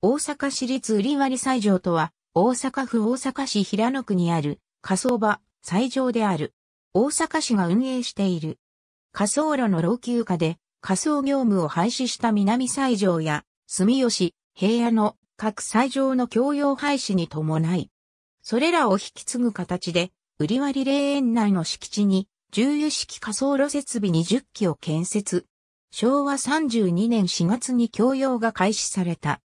大阪市立売割斎場とは、大阪府大阪市平野区にある、火葬場、斎場である。大阪市が運営している。火葬炉の老朽化で、火葬業務を廃止した南斎場や、住吉、平野の各斎場の共用廃止に伴い、それらを引き継ぐ形で、売割霊園内の敷地に、重油式火葬炉設備20基を建設。昭和32年4月に共用が開始された。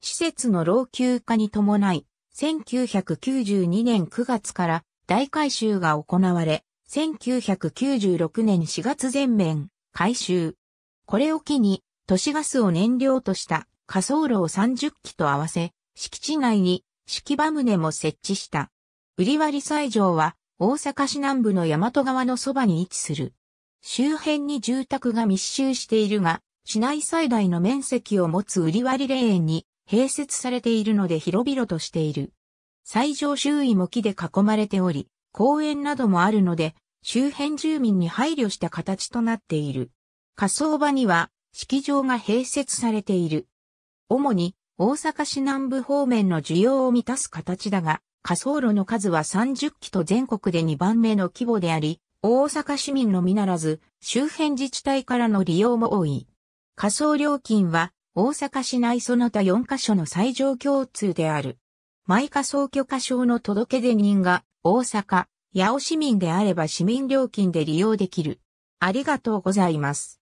施設の老朽化に伴い、1992年9月から大改修が行われ、1996年4月全面改修。これを機に都市ガスを燃料とした火葬炉を30基と合わせ、敷地内に敷場棟も設置した。売割斎場は大阪市南部の大和川のそばに位置する。周辺に住宅が密集しているが、市内最大の面積を持つ売割霊園に併設されているので広々としている。最上周囲も木で囲まれており、公園などもあるので、周辺住民に配慮した形となっている。火葬場には、式場が併設されている。主に、大阪市南部方面の需要を満たす形だが、火葬炉の数は30基と全国で2番目の規模であり、大阪市民のみならず、周辺自治体からの利用も多い。仮想料金は、大阪市内その他4カ所の最上共通である。毎仮想許可証の届出人が大阪、八尾市民であれば市民料金で利用できる。ありがとうございます。